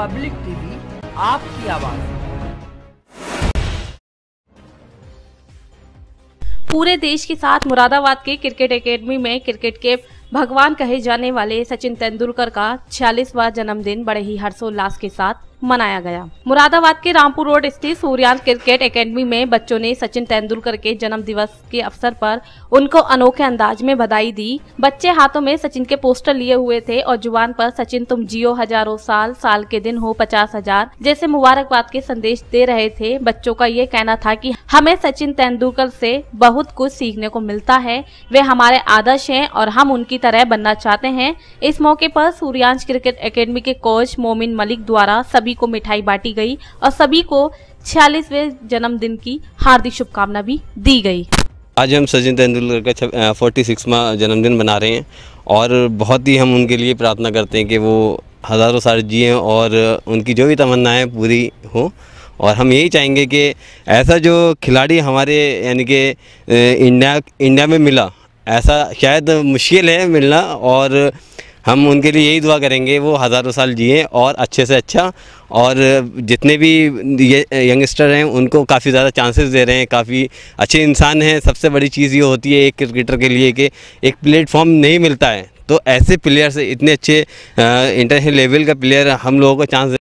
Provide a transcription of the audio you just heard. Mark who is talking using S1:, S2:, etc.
S1: public TV आपकी आवाज
S2: पूरे देश के साथ मुरादाबाद के क्रिकेट एकेडमी में क्रिकेट के भगवान कहे जाने वाले सचिन तेंदुलकर का छियालीसवा जन्मदिन बड़े ही हर्षोल्लास के साथ मनाया गया मुरादाबाद के रामपुर रोड स्थित सूर्यान क्रिकेट एकेडमी में बच्चों ने सचिन तेंदुलकर के जन्म दिवस के अवसर पर उनको अनोखे अंदाज में बधाई दी बच्चे हाथों में सचिन के पोस्टर लिए हुए थे और जुबान पर सचिन तुम जियो हजारों साल साल के दिन हो पचास हजार जैसे मुबारकबाद के संदेश दे रहे थे बच्चों का ये कहना था की हमें सचिन तेंदुलकर से बहुत कुछ सीखने को मिलता है वे हमारे आदर्श है और हम उनकी तरह बनना चाहते है इस मौके आरोप सूर्यांश क्रिकेट अकेडमी के कोच मोमिन मलिक द्वारा सभी सभी को मिठाई बांटी गई और सभी को छियालीसवें जन्मदिन की हार्दिक शुभकामना भी दी गई
S1: आज हम सचिन तेंदुलकर का फोर्टी सिक्सवा जन्मदिन मना रहे हैं और बहुत ही हम उनके लिए प्रार्थना करते हैं कि वो हज़ारों साल जिए और उनकी जो भी तमन्नाएँ पूरी हो और हम यही चाहेंगे कि ऐसा जो खिलाड़ी हमारे यानी कि इंडिया इंडिया में मिला ऐसा शायद मुश्किल है मिलना और हम उनके लिए यही दुआ करेंगे वो हज़ारों साल जिए और अच्छे से अच्छा और जितने भी ये यंगस्टर हैं उनको काफ़ी ज़्यादा चांसेस दे रहे हैं काफ़ी अच्छे इंसान हैं सबसे बड़ी चीज़ ये होती है एक क्रिकेटर के लिए कि एक प्लेटफॉर्म नहीं मिलता है तो ऐसे प्लेयर से इतने अच्छे इंटरनेशनल लेवल का प्लेयर हम लोगों को चांस